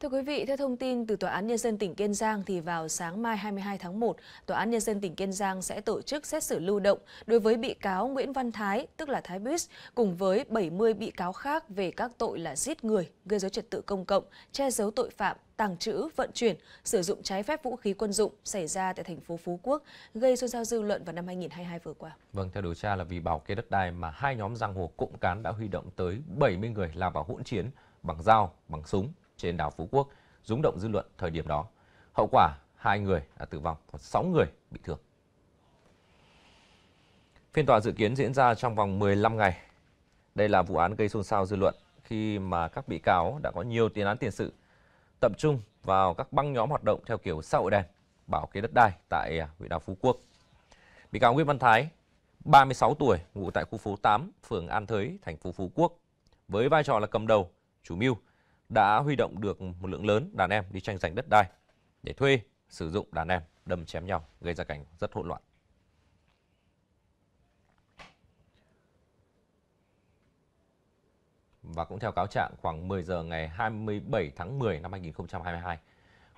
Thưa quý vị, theo thông tin từ Tòa án Nhân dân tỉnh Kiên Giang thì vào sáng mai 22 tháng 1, Tòa án Nhân dân tỉnh Kiên Giang sẽ tổ chức xét xử lưu động đối với bị cáo Nguyễn Văn Thái, tức là Thái Bích, cùng với 70 bị cáo khác về các tội là giết người, gây dối trật tự công cộng, che giấu tội phạm, tàng trữ, vận chuyển, sử dụng trái phép vũ khí quân dụng xảy ra tại thành phố Phú Quốc, gây xôn xao dư luận vào năm 2022 vừa qua. Vâng, theo điều tra là vì bảo kê đất đai mà hai nhóm giang hồ cộng cán đã huy động tới 70 người lao vào hỗn chiến bằng dao, bằng súng, trên đảo Phú Quốc, rúng động dư luận thời điểm đó. Hậu quả, hai người đã tử vong, còn 6 người bị thương. Phiên tòa dự kiến diễn ra trong vòng 15 ngày. Đây là vụ án gây xôn xao dư luận khi mà các bị cáo đã có nhiều tiền án tiền sự, tập trung vào các băng nhóm hoạt động theo kiểu xã hội đen, bảo kê đất đai tại à, huyện đảo Phú Quốc. Bị cáo Nguyễn Văn Thái, 36 tuổi, ngụ tại khu phố 8, phường An Thới, thành phố Phú Quốc, với vai trò là cầm đầu, chủ mưu đã huy động được một lượng lớn đàn em đi tranh giành đất đai để thuê, sử dụng đàn em đâm chém nhau, gây ra cảnh rất hỗn loạn. Và cũng theo cáo trạng khoảng 10 giờ ngày 27 tháng 10 năm 2022,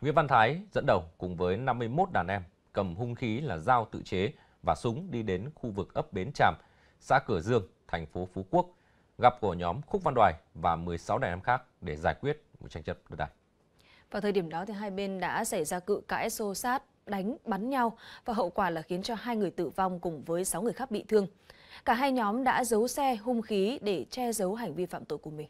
Nguyễn Văn Thái dẫn đầu cùng với 51 đàn em cầm hung khí là dao tự chế và súng đi đến khu vực ấp Bến Tràm, xã Cửa Dương, thành phố Phú Quốc gặp của nhóm Khúc Văn Đoài và 16 đàn em khác để giải quyết một tranh chấp đất đai. Vào thời điểm đó thì hai bên đã xảy ra cự cãi xô sát, đánh, bắn nhau và hậu quả là khiến cho hai người tử vong cùng với 6 người khác bị thương. Cả hai nhóm đã giấu xe, hung khí để che giấu hành vi phạm tội của mình.